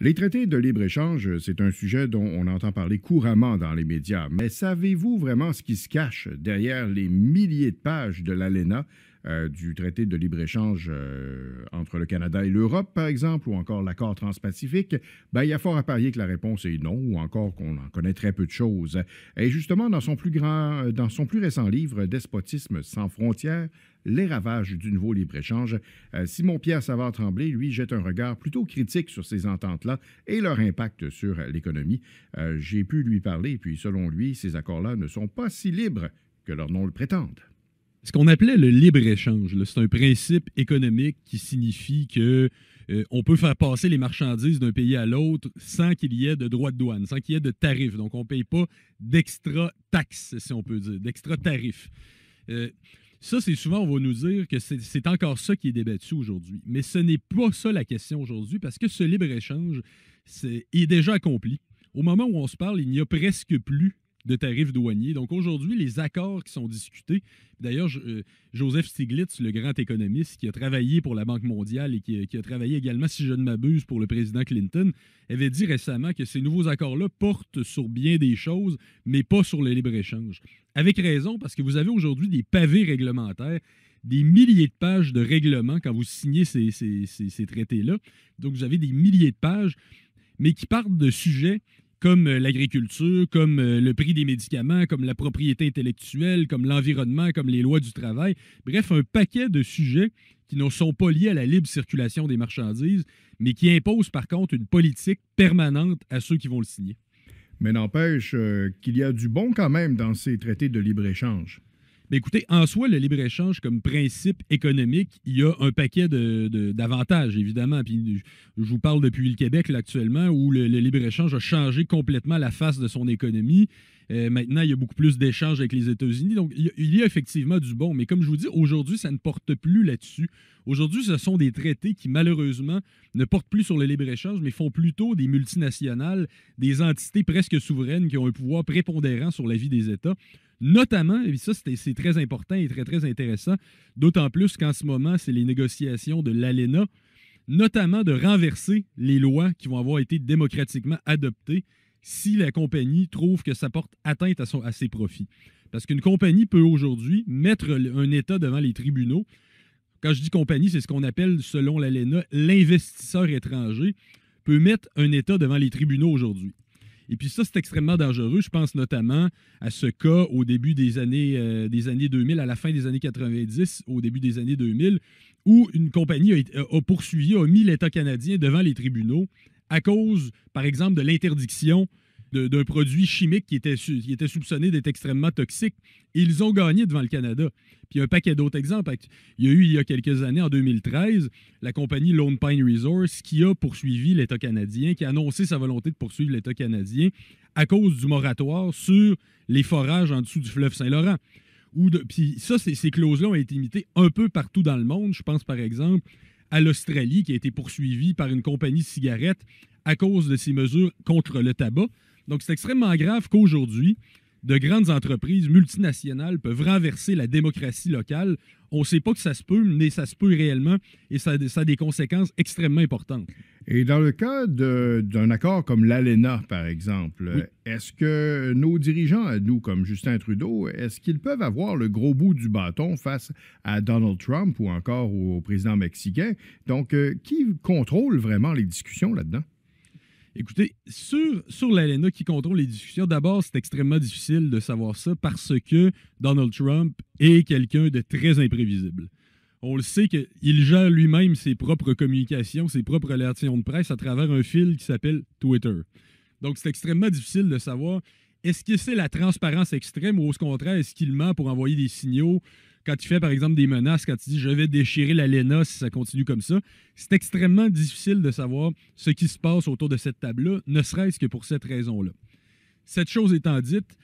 Les traités de libre-échange, c'est un sujet dont on entend parler couramment dans les médias, mais savez-vous vraiment ce qui se cache derrière les milliers de pages de l'ALENA euh, du traité de libre-échange euh, entre le Canada et l'Europe, par exemple, ou encore l'accord transpacifique, ben, il y a fort à parier que la réponse est non, ou encore qu'on en connaît très peu de choses. Et justement, dans son plus, grand, euh, dans son plus récent livre, Despotisme sans frontières, les ravages du nouveau libre-échange. Simon-Pierre Savard-Tremblay, lui, jette un regard plutôt critique sur ces ententes-là et leur impact sur l'économie. J'ai pu lui parler, puis selon lui, ces accords-là ne sont pas si libres que leur nom le prétendent ce qu'on appelait le libre-échange. C'est un principe économique qui signifie que euh, on peut faire passer les marchandises d'un pays à l'autre sans qu'il y ait de droits de douane, sans qu'il y ait de tarifs. Donc, on ne paye pas d'extra taxes, si on peut dire, d'extra tarifs. Euh, ça, c'est souvent, on va nous dire que c'est encore ça qui est débattu aujourd'hui. Mais ce n'est pas ça la question aujourd'hui parce que ce libre-échange est déjà accompli. Au moment où on se parle, il n'y a presque plus de tarifs douaniers. Donc aujourd'hui, les accords qui sont discutés, d'ailleurs, euh, Joseph Stiglitz, le grand économiste qui a travaillé pour la Banque mondiale et euh, qui, a travaillé également, si je ne m'abuse, pour le président Clinton, avait dit récemment que ces nouveaux accords-là portent sur bien des choses, mais pas sur le libre-échange. Avec raison, parce que vous avez aujourd'hui des pavés réglementaires des milliers de pages de règlements quand vous signez ces, ces traités-là. Donc, vous avez des milliers de pages, mais qui partent de sujets comme euh, l'agriculture, comme euh, le prix des médicaments, comme la propriété intellectuelle, comme l'environnement, comme les lois du travail. Bref, un paquet de sujets qui ne sont pas liés à la libre circulation des marchandises, mais qui imposent par contre une politique permanente à ceux qui vont le signer. Mais n'empêche euh, qu'il y a du bon quand même dans ces traités de libre-échange. Mais écoutez, en soi, le libre-échange comme principe économique, il y a un paquet d'avantages, de, évidemment. Puis je vous parle depuis le Québec là, actuellement, où le, libre-échange a changé complètement la face de son économie. Euh, maintenant, il y a beaucoup plus d'échanges avec les États-Unis. Donc, il y, a, effectivement du bon. Mais comme je vous dis, aujourd'hui, ça ne porte plus là-dessus. Aujourd'hui, ce sont des traités qui, malheureusement, ne portent plus sur le libre-échange, mais font plutôt des multinationales, des entités presque souveraines qui ont un pouvoir prépondérant sur la vie des États notamment, et ça c'est très important et très très intéressant, d'autant plus qu'en ce moment, c'est les négociations de l'ALENA, notamment de renverser les lois qui vont avoir été démocratiquement adoptées si la compagnie trouve que ça porte atteinte à, son, à ses profits. Parce qu'une compagnie peut aujourd'hui mettre un État devant les tribunaux. Quand je dis compagnie, c'est ce qu'on appelle, selon l'ALENA, l'investisseur étranger peut mettre un État devant les tribunaux aujourd'hui. Et puis ça, c'est extrêmement dangereux. Je pense notamment à ce cas au début des années, euh, des années 2000, à la fin des années 90, au début des années 2000, où une compagnie a, a poursuivi, a mis l'État canadien devant les tribunaux à cause, par exemple, de l'interdiction d'un produit chimique qui était, qui était soupçonné d'être extrêmement toxique. ils ont gagné devant le Canada. Puis il y a un paquet d'autres exemples. Il y a eu, il y a quelques années, en 2013, la compagnie Lone Pine Resource qui a poursuivi l'État canadien, qui a annoncé sa volonté de poursuivre l'État canadien à cause du moratoire sur les forages en dessous du fleuve Saint-Laurent. Puis ça, ces clauses-là ont été imitées un peu partout dans le monde. Je pense, par exemple, à l'Australie qui a été poursuivie par une compagnie de cigarettes à cause de ses mesures contre le tabac. Donc, c'est extrêmement grave qu'aujourd'hui, de grandes entreprises multinationales peuvent renverser la démocratie locale. On ne sait pas que ça se peut, mais ça se peut réellement et ça, a des conséquences extrêmement importantes. Et dans le cas d'un accord comme l'ALENA, par exemple, est-ce que nos dirigeants, nous, comme Justin Trudeau, est-ce qu'ils peuvent avoir le gros bout du bâton face à Donald Trump ou encore au président mexicain? Donc, euh, qui contrôle vraiment les discussions là-dedans? Écoutez, sur, sur l'ALENA qui contrôle les discussions, d'abord, c'est extrêmement difficile de savoir ça parce que Donald Trump est quelqu'un de très imprévisible. On le sait qu'il gère lui-même ses propres communications, ses propres relations de presse à travers un fil qui s'appelle Twitter. Donc, c'est extrêmement difficile de savoir est-ce que c'est la transparence extrême ou au contraire, est-ce qu'il ment pour envoyer des signaux quand tu fais, par exemple, des menaces, quand tu dis je vais déchirer l'ALENA si ça continue comme ça, c'est extrêmement difficile de savoir ce qui se passe autour de cette table-là, ne serait-ce que pour cette raison-là. Cette chose étant dite,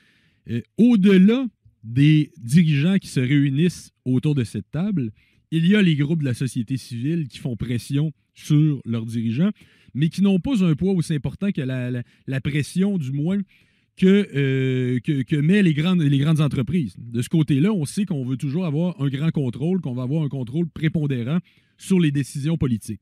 euh, au-delà des dirigeants qui se réunissent autour de cette table, il y a les groupes de la société civile qui font pression sur leurs dirigeants, mais qui n'ont pas un poids aussi important que la pression, du moins, que, mettent euh, met les grandes, les grandes entreprises. De ce côté-là, on sait qu'on veut toujours avoir un grand contrôle, qu'on va avoir un contrôle prépondérant sur les décisions politiques.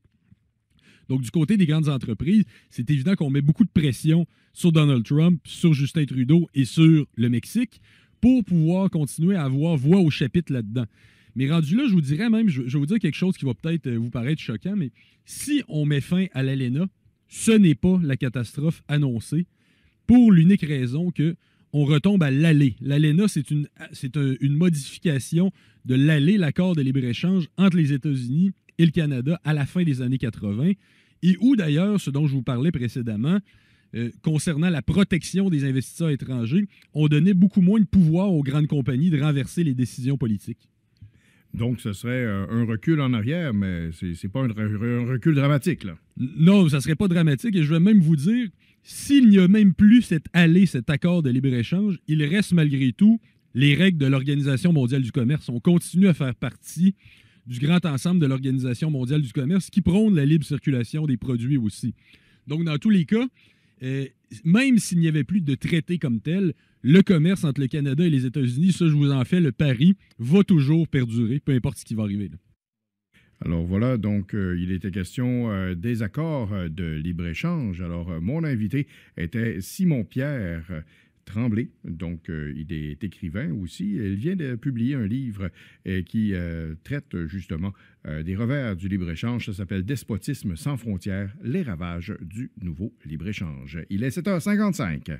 Donc, du côté des grandes entreprises, c'est évident qu'on met beaucoup de pression sur Donald Trump, sur Justin Trudeau et sur le Mexique pour pouvoir continuer à avoir voix au chapitre là-dedans. Mais rendu là, je vous dirais même, je, vais vous dire quelque chose qui va peut-être euh, vous paraître choquant, mais si on met fin à l'ALENA, ce n'est pas la catastrophe annoncée pour l'unique raison que on retombe à l'allée. L'ALENA, c'est une, c'est une modification de l'aller l'accord de libre-échange entre les États-Unis et le Canada à la fin des années 80, et où d'ailleurs, ce dont je vous parlais précédemment, euh, concernant la protection des investisseurs étrangers, on donnait beaucoup moins de pouvoir aux grandes compagnies de renverser les décisions politiques. Donc, ce serait un recul en arrière, mais ce n'est pas un, recul dramatique, là. Non, ça serait pas dramatique. Et je vais même vous dire, s'il n'y a même plus cette allée, cet accord de libre-échange, il reste malgré tout les règles de l'Organisation mondiale du commerce. On continue à faire partie du grand ensemble de l'Organisation mondiale du commerce qui prône la libre circulation des produits aussi. Donc, dans tous les cas, euh, même s'il n'y avait plus de traité comme tel, le commerce entre le Canada et les États-Unis, ça, je vous en fais, le pari va toujours perdurer, peu importe ce qui va arriver. Alors voilà, donc euh, il était question euh, des accords euh, de libre-échange. Alors mon invité était Simon Pierre. Tremblay, donc il est écrivain aussi. Il vient de publier un livre qui traite justement des revers du libre-échange. Ça s'appelle Despotisme sans frontières, les ravages du nouveau libre-échange. Il est 7h55.